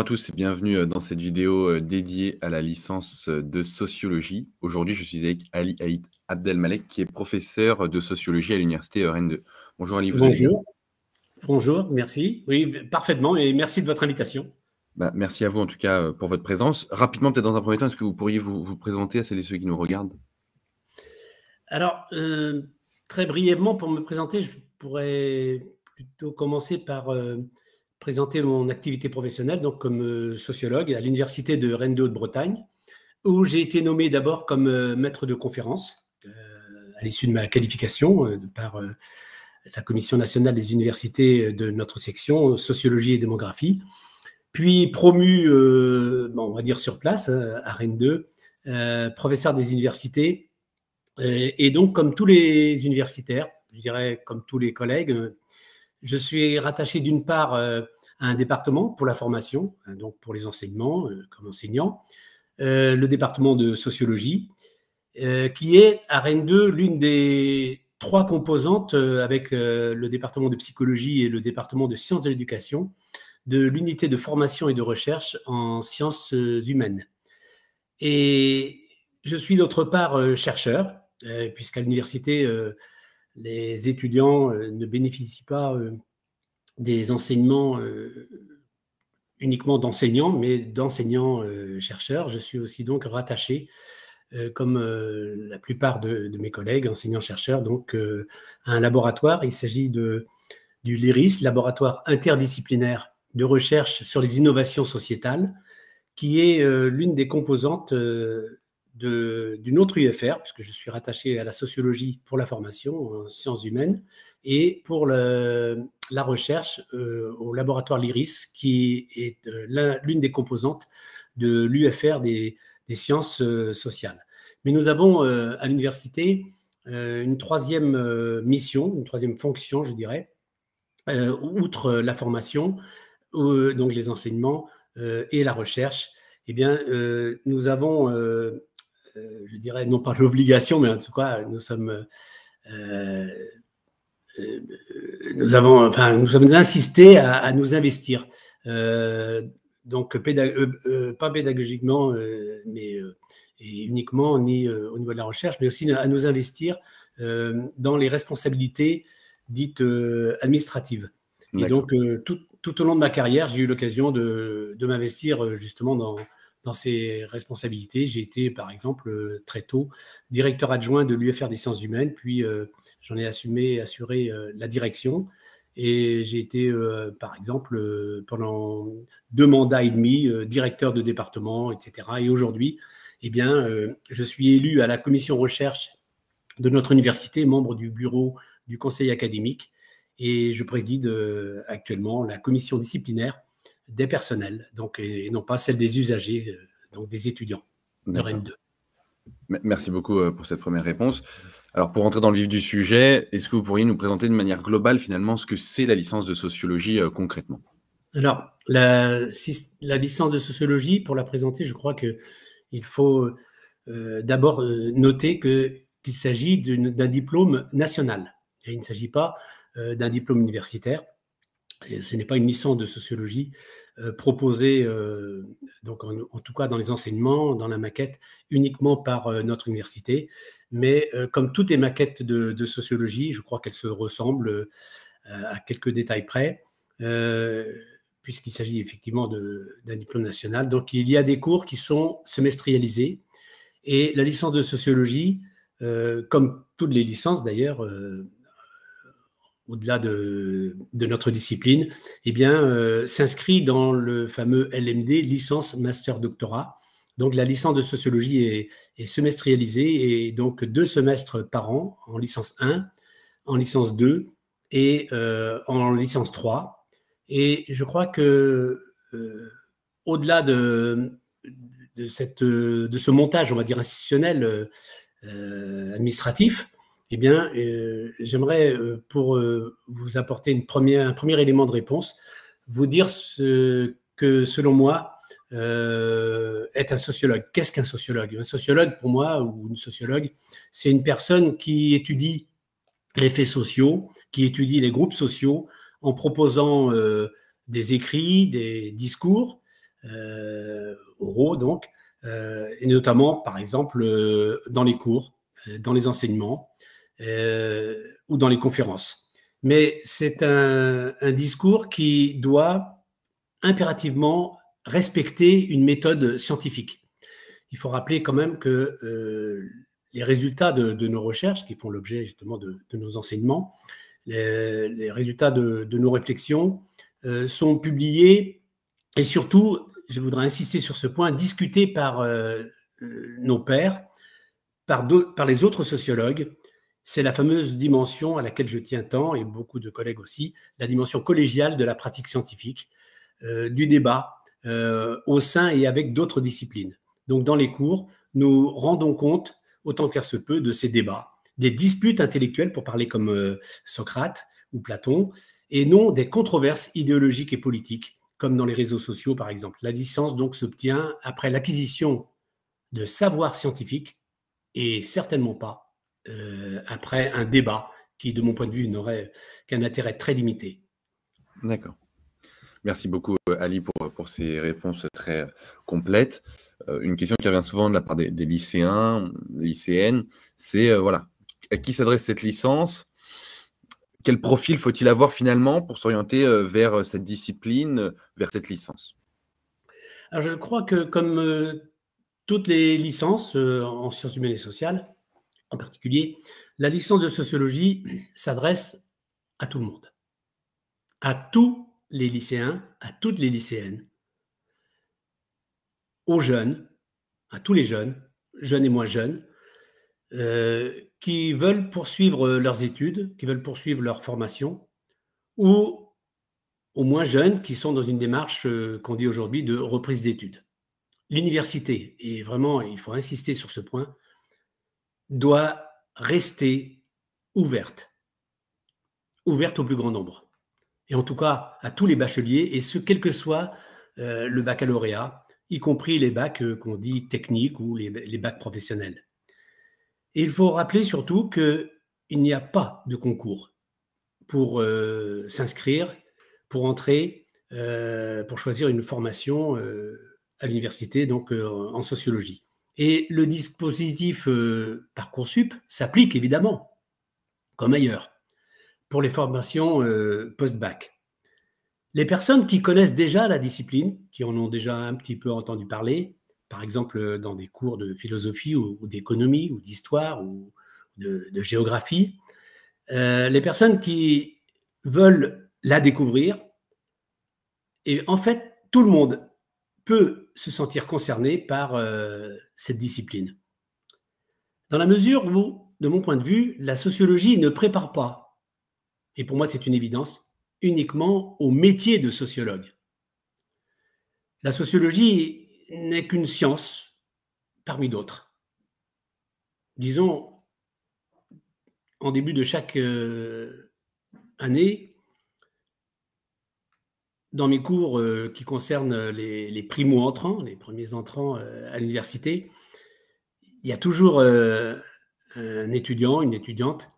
à tous et bienvenue euh, dans cette vidéo euh, dédiée à la licence euh, de sociologie. Aujourd'hui, je suis avec Ali Haït Abdelmalek, qui est professeur de sociologie à l'université Rennes 2. Bonjour Ali, vous Bonjour. Bonjour, merci. Oui, parfaitement et merci de votre invitation. Bah, merci à vous en tout cas pour votre présence. Rapidement, peut-être dans un premier temps, est-ce que vous pourriez vous, présenter à celles et ceux qui nous regardent Alors, très brièvement, pour me présenter, je pourrais plutôt commencer par présenter mon activité professionnelle donc comme euh, sociologue à l'université de Rennes de Haute-Bretagne, où j'ai été nommé d'abord comme euh, maître de conférence euh, à l'issue de ma qualification par la Commission nationale des universités de notre section sociologie et démographie, puis promu, on va dire sur place hein, à Rennes 2, professeur des universités, et donc comme tous les universitaires, je dirais comme tous les collègues, je suis rattaché d'une part euh, à un département pour la formation, hein, donc pour les enseignements euh, comme enseignant, euh, le département de sociologie, qui est à Rennes 2 l'une des trois composantes avec le département de psychologie et le département de sciences de l'éducation de l'unité de formation et de recherche en sciences humaines. Et je suis d'autre part chercheur, puisqu'à l'université les étudiants euh, ne bénéficient pas euh, des enseignements euh, uniquement d'enseignants, mais d'enseignants-chercheurs. Je suis aussi donc rattaché, comme la plupart de, mes collègues enseignants-chercheurs, donc à un laboratoire. Il s'agit du LIRIS, laboratoire interdisciplinaire de recherche sur les innovations sociétales, qui est l'une des composantes d'une autre UFR, puisque je suis rattaché à la sociologie pour la formation en sciences humaines, et pour la recherche euh, au laboratoire LIRIS, qui est euh, l'une des composantes de l'UFR des, sciences euh, sociales. Mais nous avons à l'université une troisième mission, une troisième fonction, je dirais, outre la formation, donc les enseignements et la recherche. Eh bien, nous avons euh, je dirais, non pas l'obligation, mais en tout cas, nous sommes. Euh, euh, nous avons, enfin, nous sommes insistés à, nous investir donc pas pédagogiquement, mais uniquement ni au niveau de la recherche, mais aussi à nous investir dans les responsabilités dites administratives. Et donc tout, au long de ma carrière, j'ai eu l'occasion de m'investir justement dans, dans ses responsabilités. J'ai été, par exemple, euh, très tôt directeur adjoint de l'UFR des sciences humaines, puis euh, j'en ai assumé, assuré euh, la direction. Et j'ai été, par exemple, pendant deux mandats et demi, directeur de département, etc. Et aujourd'hui, eh bien, je suis élu à la commission recherche de notre université, membre du bureau du conseil académique. Et je préside actuellement la commission disciplinaire des personnels, donc, et non pas celle des usagers, euh, donc des étudiants de Rennes 2. Merci beaucoup euh, pour cette première réponse. Alors pour rentrer dans le vif du sujet, est-ce que vous pourriez nous présenter de manière globale finalement ce que c'est la licence de sociologie euh, concrètement Alors la, licence de sociologie, pour la présenter, je crois qu'il faut d'abord noter qu'il s'agit d'un diplôme national. il ne s'agit pas d'un diplôme universitaire. ce n'est pas une licence de sociologie euh, proposé, euh, donc en, tout cas dans les enseignements, dans la maquette, uniquement par euh, notre université. Mais comme toutes les maquettes de, sociologie, je crois qu'elles se ressemblent à quelques détails près puisqu'il s'agit effectivement d'un diplôme national. Donc, il y a des cours qui sont semestrialisés. Et la licence de sociologie, comme toutes les licences d'ailleurs, au-delà de, notre discipline, eh bien, euh, s'inscrit dans le fameux LMD, licence master doctorat. Donc la licence de sociologie est, semestrialisée et donc deux semestres par an en licence 1, en licence 2 et euh, en licence 3. Et je crois que euh, au-delà de, de ce montage, on va dire, institutionnel, administratif, eh bien, euh, j'aimerais, euh, pour euh, vous apporter un premier élément de réponse, vous dire ce que, selon moi, est un sociologue. Qu'est-ce qu'un sociologue Un sociologue, pour moi, ou une sociologue, c'est une personne qui étudie les faits sociaux, qui étudie les groupes sociaux en proposant des écrits, des discours, oraux donc, et notamment, par exemple, dans les cours, dans les enseignements, euh, ou dans les conférences. Mais c'est un, discours qui doit impérativement respecter une méthode scientifique. Il faut rappeler quand même que euh, les résultats de, nos recherches, qui font l'objet justement de, nos enseignements, les, résultats de, nos réflexions euh, sont publiés et surtout, je voudrais insister sur ce point, discutés par euh, nos pairs, par, par les autres sociologues, c'est la fameuse dimension à laquelle je tiens tant, et beaucoup de collègues aussi, la dimension collégiale de la pratique scientifique, euh, du débat euh, au sein et avec d'autres disciplines. Donc dans les cours, nous rendons compte, autant faire se peut, de ces débats, des disputes intellectuelles, pour parler comme euh, Socrate ou Platon, et non des controverses idéologiques et politiques, comme dans les réseaux sociaux par exemple. La licence donc s'obtient après l'acquisition de savoir scientifique et certainement pas euh, après un débat qui, de mon point de vue, n'aurait qu'un intérêt très limité. D'accord. Merci beaucoup, euh, Ali, pour, pour ces réponses très euh, complètes. une question qui revient souvent de la part des, lycéens, lycéennes, c'est voilà, à qui s'adresse cette licence Quel profil faut-il avoir finalement pour s'orienter vers cette discipline, vers cette licence je crois que comme toutes les licences en sciences humaines et sociales, en particulier, la licence de sociologie s'adresse à tout le monde, à tous les lycéens, à toutes les lycéennes, aux jeunes, à tous les jeunes, jeunes et moins jeunes, euh, qui veulent poursuivre leurs études, qui veulent poursuivre leur formation, ou aux moins jeunes qui sont dans une démarche euh, qu'on dit aujourd'hui de reprise d'études. L'université, et vraiment il faut insister sur ce point, doit rester ouverte. Ouverte au plus grand nombre. Et en tout cas, à tous les bacheliers, et ce, quel que soit euh, le baccalauréat, y compris les bacs euh, qu'on dit techniques ou les, les bacs professionnels. Et il faut rappeler surtout qu'il n'y a pas de concours pour euh, s'inscrire, pour entrer, pour choisir une formation à l'université, donc en sociologie. Et le dispositif euh, Parcoursup s'applique évidemment, comme ailleurs, pour les formations euh, post-bac. Les personnes qui connaissent déjà la discipline, qui en ont déjà un petit peu entendu parler, par exemple dans des cours de philosophie ou, d'économie ou d'histoire ou de, géographie, euh, les personnes qui veulent la découvrir, et en fait, tout le monde peut se sentir concerné par euh, cette discipline. Dans la mesure où, de mon point de vue, la sociologie ne prépare pas, et pour moi c'est une évidence, uniquement au métier de sociologue. La sociologie n'est qu'une science parmi d'autres. Disons, en début de chaque euh, année, dans mes cours euh, qui concernent euh, les, primo-entrants, les premiers entrants euh, à l'université, il y a toujours un étudiant, une étudiante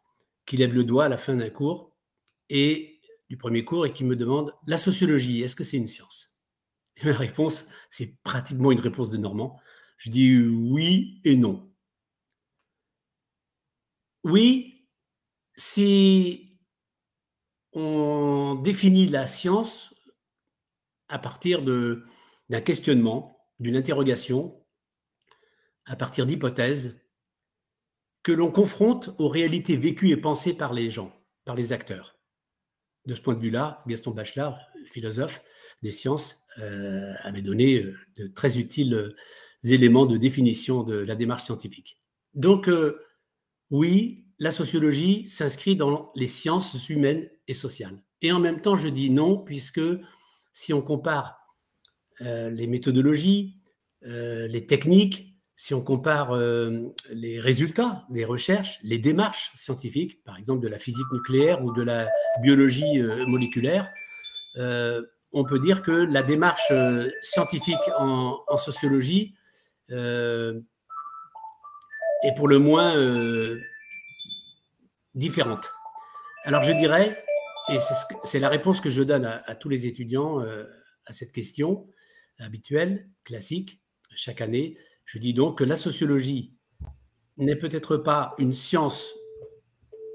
qui lève le doigt à la fin d'un cours et du premier cours et qui me demande la sociologie, est-ce que c'est une science Ma réponse, c'est pratiquement une réponse de Normand. Je dis oui et non. Oui, si on définit la science à partir d'un questionnement, d'une interrogation, à partir d'hypothèses que l'on confronte aux réalités vécues et pensées par les gens, par les acteurs. De ce point de vue-là, Gaston Bachelard, philosophe des sciences, euh, avait donné euh, de très utiles euh, éléments de définition de la démarche scientifique. Donc, oui, la sociologie s'inscrit dans les sciences humaines et sociales. Et en même temps, je dis non, puisque si on compare euh, les méthodologies, euh, les techniques, si on compare euh, les résultats des recherches, les démarches scientifiques, par exemple de la physique nucléaire ou de la biologie moléculaire, on peut dire que la démarche scientifique en, en sociologie est pour le moins différente. Alors je dirais, et c'est la réponse que je donne à, tous les étudiants euh, à cette question habituelle, classique, chaque année. Je dis donc que la sociologie n'est peut-être pas une science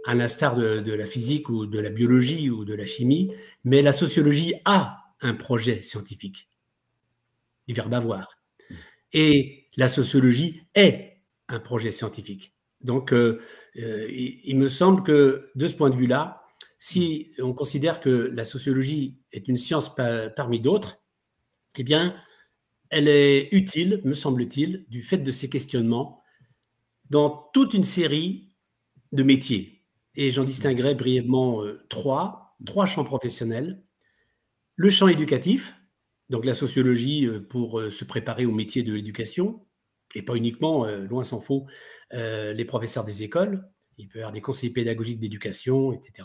à l'instar de, la physique ou de la biologie ou de la chimie, mais la sociologie a un projet scientifique, du verbe avoir. Et la sociologie est un projet scientifique. Donc, euh, euh, il, me semble que de ce point de vue-là, si on considère que la sociologie est une science parmi d'autres, eh bien, elle est utile, me semble-t-il, du fait de ces questionnements dans toute une série de métiers. Et j'en distinguerai brièvement euh, trois, trois champs professionnels. Le champ éducatif, donc la sociologie euh, pour euh, se préparer au métier de l'éducation, et pas uniquement, loin s'en faut, les professeurs des écoles. Il peut y avoir des conseillers pédagogiques d'éducation, etc.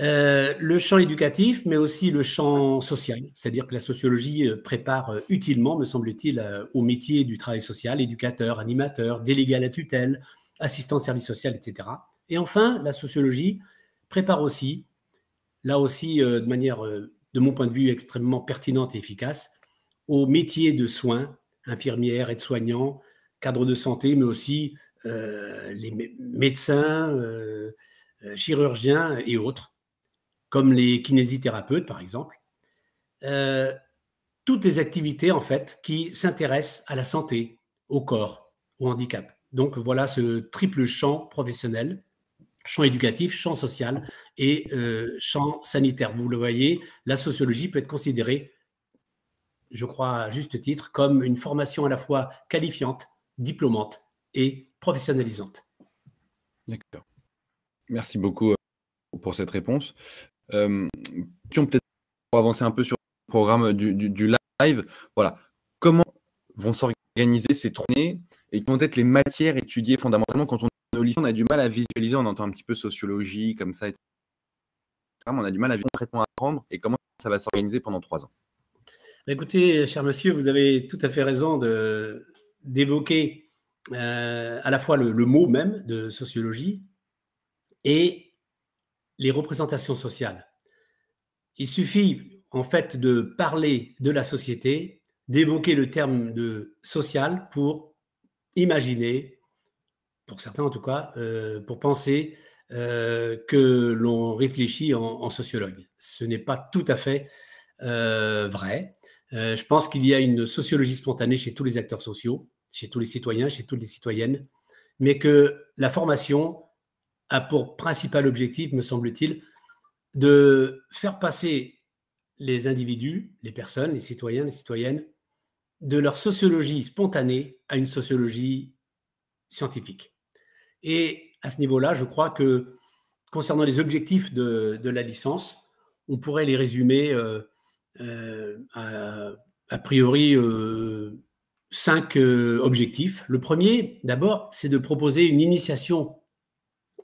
Euh, le champ éducatif, mais aussi le champ social, c'est-à-dire que la sociologie euh, prépare euh, utilement, me semble-t-il, au métier du travail social, éducateur, animateur, délégué à la tutelle, assistant de service social, etc. Et enfin, la sociologie prépare aussi, là aussi de manière, de mon point de vue, extrêmement pertinente et efficace, au métier de soins, infirmières, aides-soignants, cadres de santé, mais aussi les médecins, chirurgiens et autres comme les kinésithérapeutes par exemple, euh, toutes les activités en fait qui s'intéressent à la santé, au corps, au handicap. Donc voilà ce triple champ professionnel, champ éducatif, champ social et euh, champ sanitaire. Vous le voyez, la sociologie peut être considérée, je crois à juste titre, comme une formation à la fois qualifiante, diplômante et professionnalisante. D'accord. Merci beaucoup euh, pour cette réponse. Euh, peut-être pour avancer un peu sur le programme du, live, voilà, comment vont s'organiser ces tournées et qui vont être les matières étudiées fondamentalement quand on on a du mal à visualiser, on entend un petit peu sociologie comme ça, etc. On a du mal à concrètement apprendre et comment ça va s'organiser pendant trois ans. Bah, écoutez, cher monsieur, vous avez tout à fait raison d'évoquer euh, à la fois le, le, mot même de sociologie et les représentations sociales. Il suffit en fait de parler de la société, d'évoquer le terme de social pour imaginer, pour certains en tout cas, euh, pour penser euh, que l'on réfléchit en, sociologue. Ce n'est pas tout à fait euh, vrai. je pense qu'il y a une sociologie spontanée chez tous les acteurs sociaux, chez tous les citoyens, chez toutes les citoyennes, mais que la formation a pour principal objectif, me semble-t-il, de faire passer les individus, les personnes, les citoyens, les citoyennes, de leur sociologie spontanée à une sociologie scientifique. Et à ce niveau-là, je crois que concernant les objectifs de, la licence, on pourrait les résumer euh, euh, à, a priori euh, cinq objectifs. Le premier, d'abord, c'est de proposer une initiation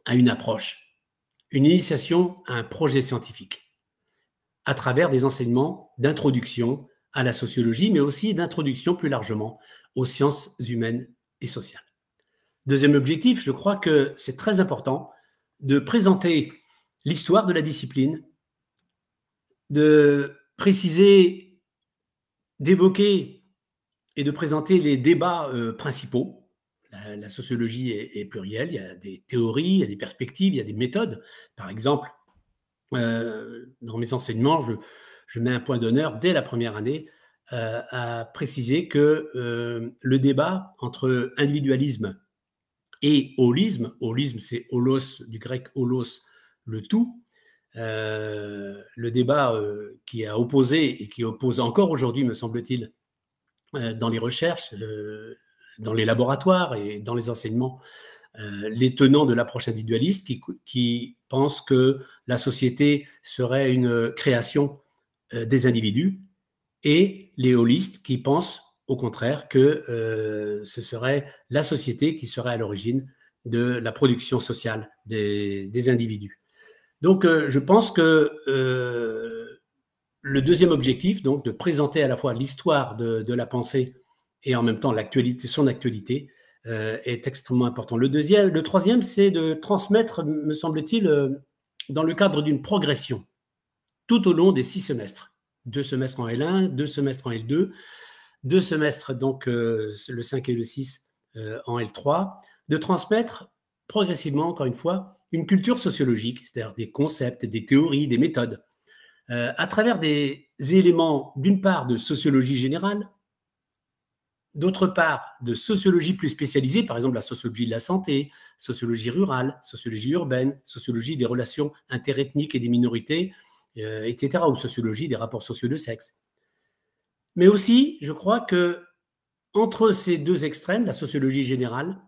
à une approche, une initiation à un projet scientifique, à travers des enseignements d'introduction à la sociologie, mais aussi d'introduction plus largement aux sciences humaines et sociales. Deuxième objectif, je crois que c'est très important de présenter l'histoire de la discipline, de préciser, d'évoquer et de présenter les débats euh, principaux, la, sociologie est, plurielle, il y a des théories, il y a des perspectives, il y a des méthodes. Par exemple, euh, dans mes enseignements, je, mets un point d'honneur dès la première année euh, à préciser que euh, le débat entre individualisme et holisme, holisme c'est holos du grec holos, le tout, le débat qui a opposé et qui oppose encore aujourd'hui, me semble-t-il, dans les recherches, dans les laboratoires et dans les enseignements euh, les tenants de l'approche individualiste qui, qui, pensent que la société serait une création euh, des individus et les holistes qui pensent au contraire que euh, ce serait la société qui serait à l'origine de la production sociale des, des individus. Donc je pense que le deuxième objectif, donc de présenter à la fois l'histoire de, de la pensée et en même temps l'actualité, son actualité euh, est extrêmement important. Le deuxième, le troisième, c'est de transmettre, me semble-t-il, euh, dans le cadre d'une progression tout au long des six semestres. Deux semestres en L1, deux semestres en L2, deux semestres, donc euh, le 5 et le 6 en L3, de transmettre progressivement, encore une fois, une culture sociologique, c'est-à-dire des concepts, des théories, des méthodes, à travers des éléments, d'une part, de sociologie générale, d'autre part, de sociologie plus spécialisée, par exemple la sociologie de la santé, sociologie rurale, sociologie urbaine, sociologie des relations interethniques et des minorités, euh, etc., ou sociologie des rapports sociaux de sexe. Mais aussi, je crois que entre ces deux extrêmes, la sociologie générale,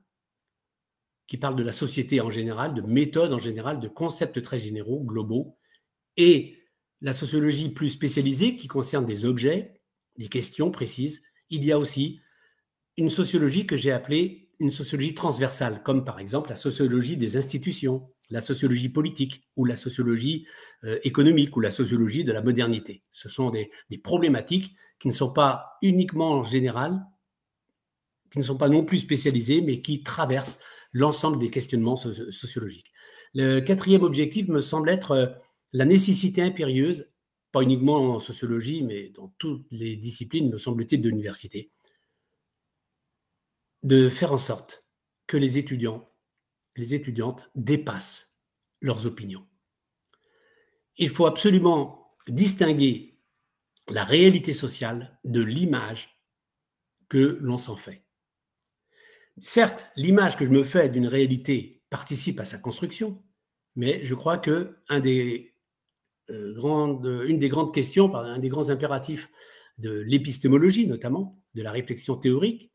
qui parle de la société en général, de méthodes en général, de concepts très généraux, globaux, et la sociologie plus spécialisée, qui concerne des objets, des questions précises, il y a aussi une sociologie que j'ai appelée une sociologie transversale, comme par exemple la sociologie des institutions, la sociologie politique ou la sociologie euh, économique ou la sociologie de la modernité. Ce sont des, problématiques qui ne sont pas uniquement générales, qui ne sont pas non plus spécialisées, mais qui traversent l'ensemble des questionnements sociologiques. Le quatrième objectif me semble être euh, la nécessité impérieuse, pas uniquement en sociologie, mais dans toutes les disciplines, me semble-t-il, de l'université, de faire en sorte que les étudiants, les étudiantes dépassent leurs opinions. Il faut absolument distinguer la réalité sociale de l'image que l'on s'en fait. Certes, l'image que je me fais d'une réalité participe à sa construction, mais je crois que des, euh, grandes, une des grandes questions, un des grands impératifs de l'épistémologie notamment, de la réflexion théorique,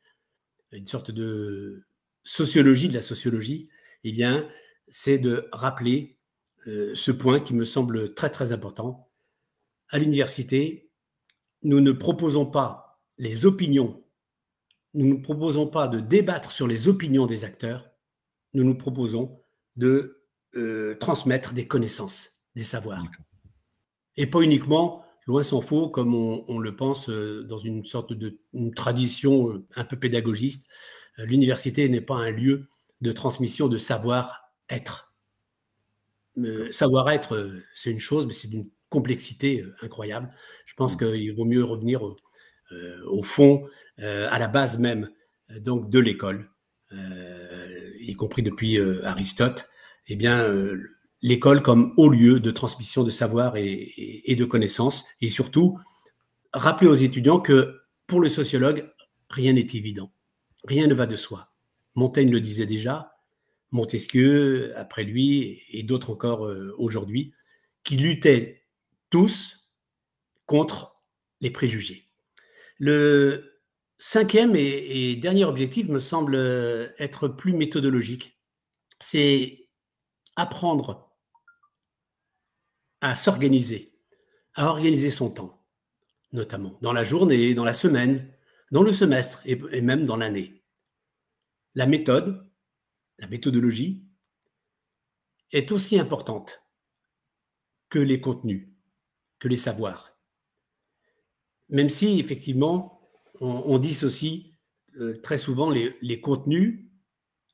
une sorte de sociologie de la sociologie, eh bien, c'est de rappeler euh, ce point qui me semble très très important. À l'université, nous ne proposons pas les opinions, nous ne proposons pas de débattre sur les opinions des acteurs, nous nous proposons de euh, transmettre des connaissances, des savoirs. Et pas uniquement Loin s'en faux, comme on, le pense euh, dans une sorte de tradition euh, un peu pédagogiste, euh, l'université n'est pas un lieu de transmission de savoir-être. savoir-être, c'est une chose, mais c'est d'une complexité incroyable. Je pense mmh. qu'il vaut mieux revenir au, fond, à la base même donc de l'école, y compris depuis Aristote. Eh bien, l'école comme haut lieu de transmission de savoir et, de connaissances, et surtout rappeler aux étudiants que pour le sociologue, rien n'est évident, rien ne va de soi. Montaigne le disait déjà, Montesquieu, après lui, et d'autres encore euh, aujourd'hui, qui luttaient tous contre les préjugés. Le cinquième et dernier objectif me semble euh, être plus méthodologique, c'est apprendre à s'organiser, à organiser son temps, notamment dans la journée, dans la semaine, dans le semestre et, même dans l'année. La méthode, la méthodologie, est aussi importante que les contenus, que les savoirs. Même si, effectivement, on, on dissocie euh, très souvent les, contenus,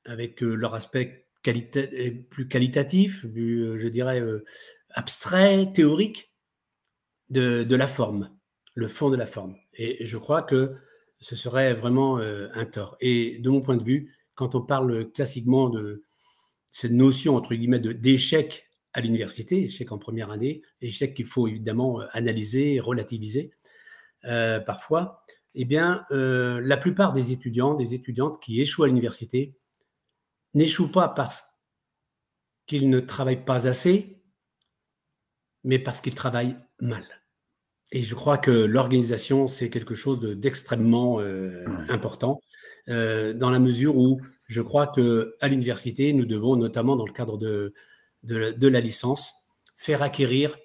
avec euh, leur aspect euh, plus qualitatif, je dirais, abstrait, théorique de, la forme, le fond de la forme. Et je crois que ce serait vraiment euh, un tort. Et de mon point de vue, quand on parle classiquement de cette notion, entre guillemets, d'échec à l'université, échec en première année, échec qu'il faut évidemment euh, analyser, relativiser euh, parfois, eh bien, la plupart des étudiants, des étudiantes qui échouent à l'université, n'échouent pas parce qu'ils ne travaillent pas assez, mais parce qu'ils travaillent mal. Et je crois que l'organisation, c'est quelque chose d'extrêmement euh, important, euh, dans la mesure où je crois qu'à l'université, nous devons, notamment dans le cadre de, de, la licence, faire acquérir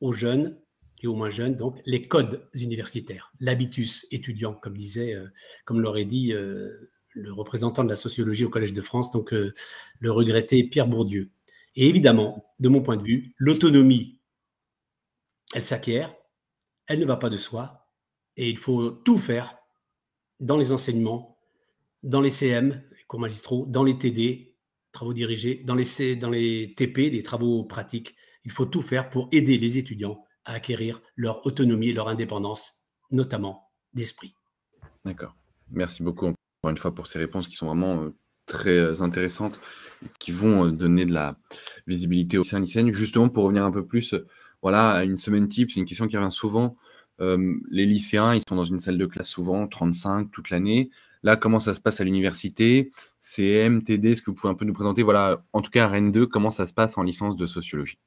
aux jeunes et aux moins jeunes donc les codes universitaires, l'habitus étudiant, comme disait, euh, comme l'aurait dit le représentant de la sociologie au Collège de France, donc le regretté Pierre Bourdieu. Et évidemment, de mon point de vue, l'autonomie elle s'acquiert, elle ne va pas de soi, et il faut tout faire dans les enseignements, dans les CM, les cours magistraux, dans les TD, travaux dirigés, dans les, dans les TP, les travaux pratiques. Il faut tout faire pour aider les étudiants à acquérir leur autonomie et leur indépendance, notamment d'esprit. D'accord. Merci beaucoup encore une fois pour ces réponses qui sont vraiment euh, très euh, intéressantes, qui vont euh, donner de la visibilité au lycéens, Justement, pour revenir un peu plus voilà, une semaine type, c'est une question qui revient souvent. Euh, les lycéens, ils sont dans une salle de classe souvent, 35 toute l'année. Là, comment ça se passe à l'université CM, e TD, ce que vous pouvez un peu nous présenter Voilà, en tout cas, à Rennes 2, comment ça se passe en licence de sociologie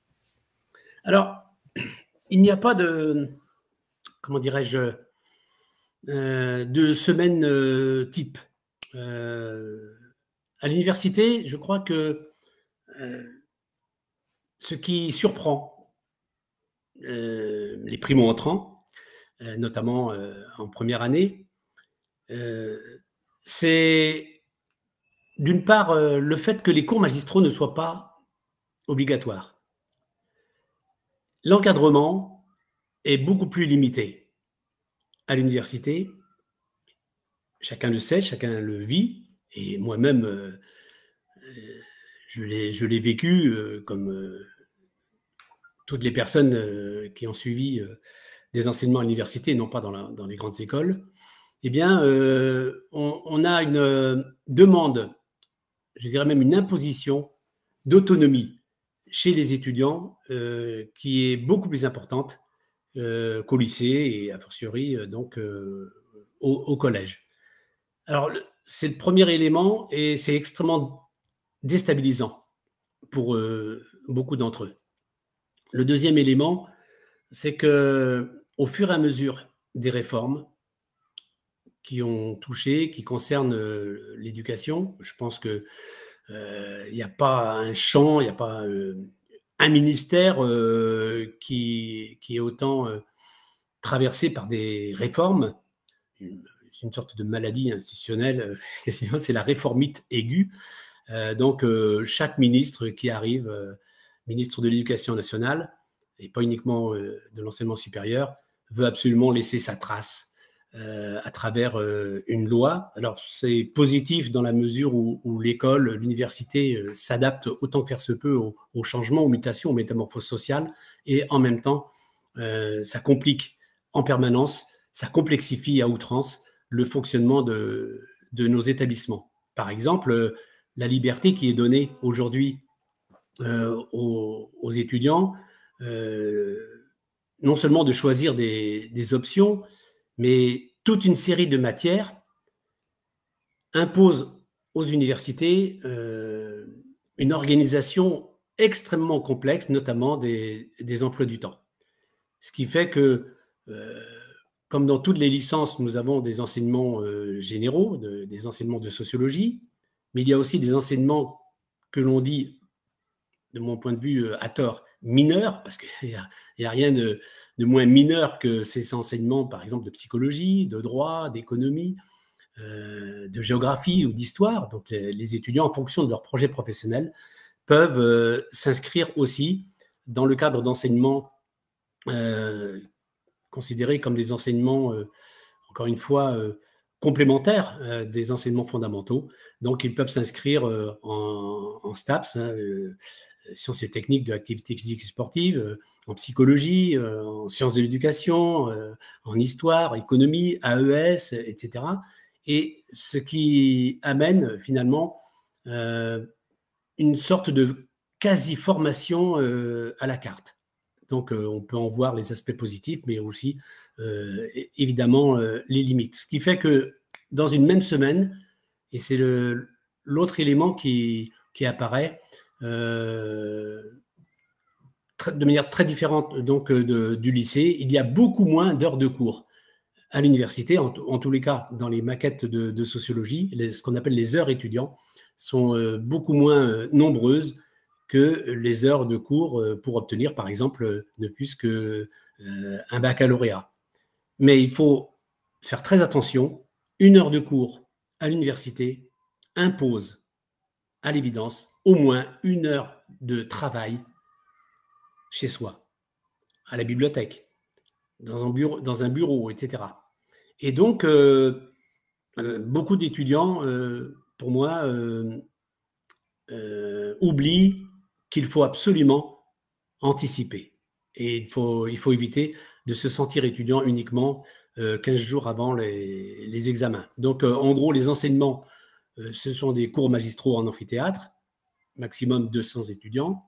Alors, il n'y a pas de, comment dirais-je, euh, de semaine euh, type. à l'université, je crois que ce qui surprend euh, les primo-entrants, euh, notamment euh, en première année. c'est d'une part le fait que les cours magistraux ne soient pas obligatoires. L'encadrement est beaucoup plus limité à l'université. Chacun le sait, chacun le vit, et moi-même, je l'ai vécu comme toutes les personnes euh, qui ont suivi euh, des enseignements à l'université, non pas dans, les grandes écoles, eh bien, euh, on, a une demande, je dirais même une imposition d'autonomie chez les étudiants qui est beaucoup plus importante qu'au lycée et a fortiori donc au, au, collège. Alors, c'est le premier élément et c'est extrêmement déstabilisant pour beaucoup d'entre eux. Le deuxième élément, c'est que au fur et à mesure des réformes qui ont touché, qui concernent euh, l'éducation, je pense que il euh, n'y a pas un champ, il n'y a pas euh, un ministère qui, est autant traversé par des réformes. C'est une sorte de maladie institutionnelle, c'est la réformite aiguë. donc, chaque ministre qui arrive ministre de l'Éducation nationale, et pas uniquement euh, de l'enseignement supérieur, veut absolument laisser sa trace euh, à travers euh, une loi. Alors c'est positif dans la mesure où, l'école, l'université s'adaptent autant que faire se peut aux, changements, aux mutations, aux métamorphoses sociales, et en même temps, ça complique en permanence, ça complexifie à outrance le fonctionnement de nos établissements. Par exemple, la liberté qui est donnée aujourd'hui euh, aux, étudiants euh, non seulement de choisir des, options, mais toute une série de matières impose aux universités euh, une organisation extrêmement complexe, notamment des, emplois du temps. Ce qui fait que, comme dans toutes les licences, nous avons des enseignements généraux, des enseignements de sociologie, mais il y a aussi des enseignements que l'on dit de mon point de vue, euh, à tort, mineur, parce qu'il n'y a, rien de, moins mineur que ces enseignements, par exemple, de psychologie, de droit, d'économie, euh, de géographie ou d'histoire. Donc les, étudiants, en fonction de leur projet professionnel, peuvent euh, s'inscrire aussi dans le cadre d'enseignements considérés comme des enseignements, encore une fois, complémentaires des enseignements fondamentaux. Donc, ils peuvent s'inscrire en, STAPS, hein, sciences et techniques de l'activité physique et sportive, euh, en psychologie, euh, en sciences de l'éducation, euh, en histoire, économie, AES, etc. Et ce qui amène finalement une sorte de quasi-formation à la carte. Donc on peut en voir les aspects positifs, mais aussi évidemment les limites. Ce qui fait que dans une même semaine, et c'est l'autre élément qui, qui apparaît, euh, de manière très différente euh, donc euh, du lycée. Il y a beaucoup moins d'heures de cours à l'université, en, tous les cas dans les maquettes de, sociologie, ce qu'on appelle les heures étudiants sont beaucoup moins nombreuses que les heures de cours pour obtenir par exemple ne plus que un baccalauréat. Mais il faut faire très attention, une heure de cours à l'université impose à l'évidence au moins une heure de travail chez soi, à la bibliothèque, dans un bureau, dans un bureau etc. Et donc, euh, euh, beaucoup d'étudiants, euh, pour moi, oublient qu'il faut absolument anticiper. Et il faut, il faut éviter de se sentir étudiant uniquement 15 jours avant les, les examens. Donc, en gros, les enseignements, ce sont des cours magistraux en amphithéâtre maximum 200 étudiants,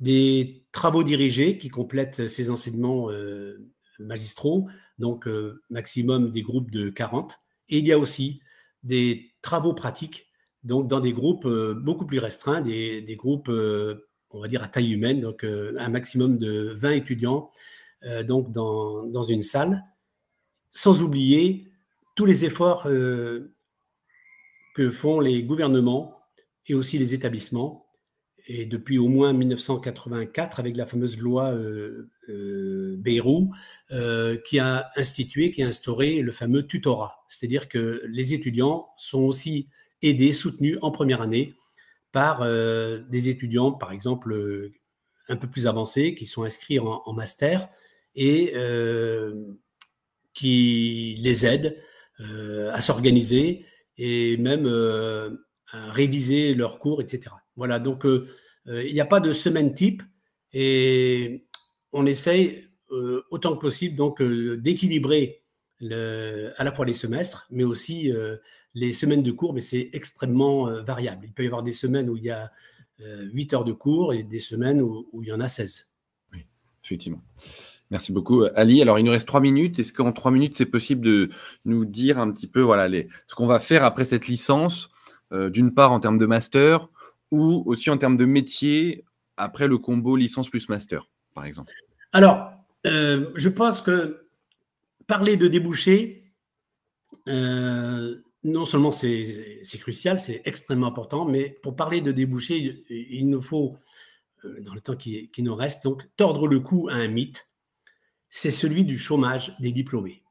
des travaux dirigés qui complètent ces enseignements euh, magistraux, donc euh, maximum des groupes de 40, et il y a aussi des travaux pratiques, donc dans des groupes euh, beaucoup plus restreints, des, groupes, on va dire, à taille humaine, donc un maximum de 20 étudiants, donc dans, dans, une salle, sans oublier tous les efforts que font les gouvernements et aussi les établissements. Et depuis au moins 1984, avec la fameuse loi euh, euh, euh, qui a institué, qui a instauré le fameux tutorat. C'est-à-dire que les étudiants sont aussi aidés, soutenus en première année par euh, des étudiants, par exemple, un peu plus avancés, qui sont inscrits en, en master et qui les aident à s'organiser et même euh, réviser leurs cours, etc. Voilà, donc euh, euh, il n'y a pas de semaine type et on essaye autant que possible donc d'équilibrer à la fois les semestres, mais aussi les semaines de cours, mais c'est extrêmement variable. Il peut y avoir des semaines où il y a 8 heures de cours et des semaines où, il y en a 16. Oui, effectivement. Merci beaucoup, Ali. Alors, il nous reste trois minutes. Est-ce qu'en trois minutes, c'est possible de nous dire un petit peu voilà, les, ce qu'on va faire après cette licence euh, d'une part en termes de master ou aussi en termes de métier après le combo licence plus master, par exemple Alors, euh, je pense que parler de débouchés, euh, non seulement c'est crucial, c'est extrêmement important, mais pour parler de débouchés, il nous faut, dans le temps qui, qui nous reste, donc tordre le cou à un mythe, c'est celui du chômage des diplômés.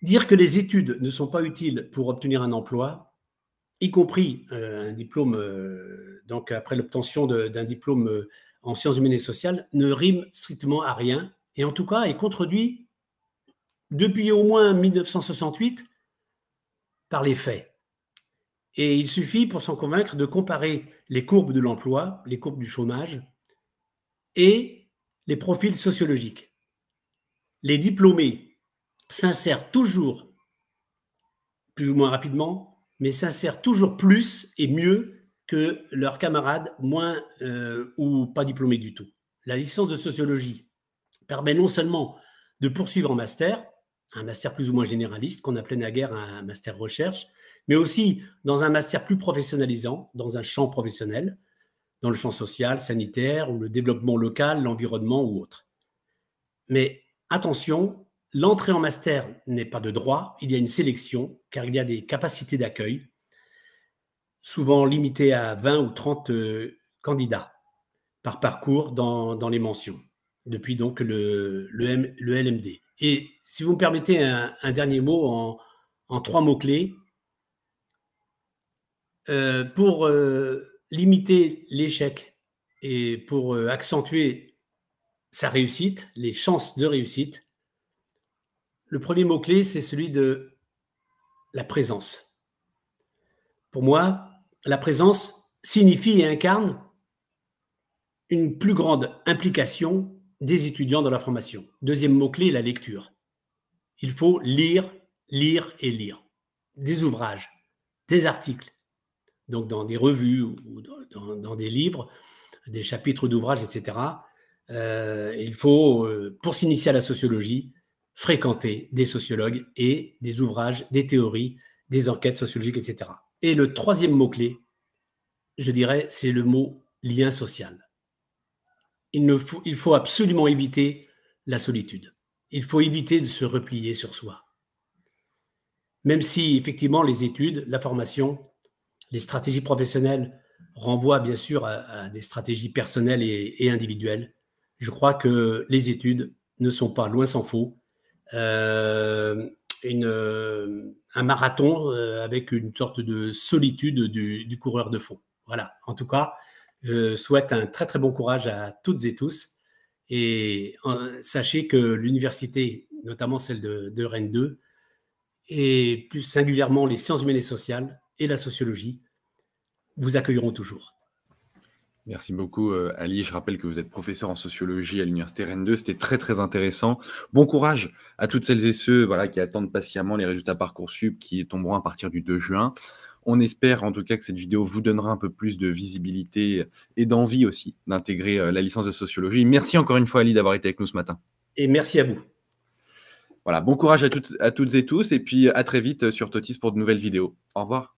Dire que les études ne sont pas utiles pour obtenir un emploi, y compris euh, un diplôme, euh, donc après l'obtention d'un diplôme euh, en sciences humaines et sociales, ne rime strictement à rien, et en tout cas est contredit depuis au moins 1968 par les faits. Et il suffit pour s'en convaincre de comparer les courbes de l'emploi, les courbes du chômage et les profils sociologiques. Les diplômés s'insèrent toujours, plus ou moins rapidement, mais ça sert toujours plus et mieux que leurs camarades moins euh, ou pas diplômés du tout. La licence de sociologie permet non seulement de poursuivre en master, un master plus ou moins généraliste qu'on appelait naguère un master recherche, mais aussi dans un master plus professionnalisant, dans un champ professionnel, dans le champ social, sanitaire, ou le développement local, l'environnement ou autre. Mais attention, L'entrée en master n'est pas de droit, il y a une sélection, car il y a des capacités d'accueil, souvent limitées à 20 ou 30 euh, candidats par parcours dans, les mentions, depuis donc le, LMD. Et si vous me permettez un, dernier mot en, trois mots-clés, euh, pour euh, limiter l'échec et pour accentuer sa réussite, les chances de réussite, le premier mot-clé, c'est celui de la présence. Pour moi, la présence signifie et incarne une plus grande implication des étudiants dans la formation. Deuxième mot-clé, la lecture. Il faut lire, lire et lire. Des ouvrages, des articles, donc dans des revues ou dans, des livres, des chapitres d'ouvrages, etc. Euh, il faut, euh, pour s'initier à la sociologie, fréquenter des sociologues et des ouvrages, des théories, des enquêtes sociologiques, etc. Et le troisième mot-clé, je dirais, c'est le mot lien social. Il, ne faut, il faut absolument éviter la solitude. Il faut éviter de se replier sur soi. Même si, effectivement, les études, la formation, les stratégies professionnelles renvoient bien sûr à, des stratégies personnelles et, individuelles, je crois que les études ne sont pas, loin sans faux. Euh, euh, un marathon euh, avec une sorte de solitude du, coureur de fond. Voilà, en tout cas, je souhaite un très très bon courage à toutes et tous. Et sachez que l'université, notamment celle de, de Rennes 2, et plus singulièrement les sciences humaines et sociales et la sociologie, vous accueilleront toujours. Merci beaucoup euh, Ali. Je rappelle que vous êtes professeur en sociologie à l'université Rennes 2. C'était très très intéressant. Bon courage à toutes celles et ceux voilà, qui attendent patiemment les résultats Parcoursup qui tomberont à partir du 2 juin. On espère en tout cas que cette vidéo vous donnera un peu plus de visibilité et d'envie aussi d'intégrer euh, la licence de sociologie. Merci encore une fois Ali d'avoir été avec nous ce matin. Et merci à vous. Voilà, bon courage à toutes, à toutes et tous et puis à très vite sur Totis pour de nouvelles vidéos. Au revoir.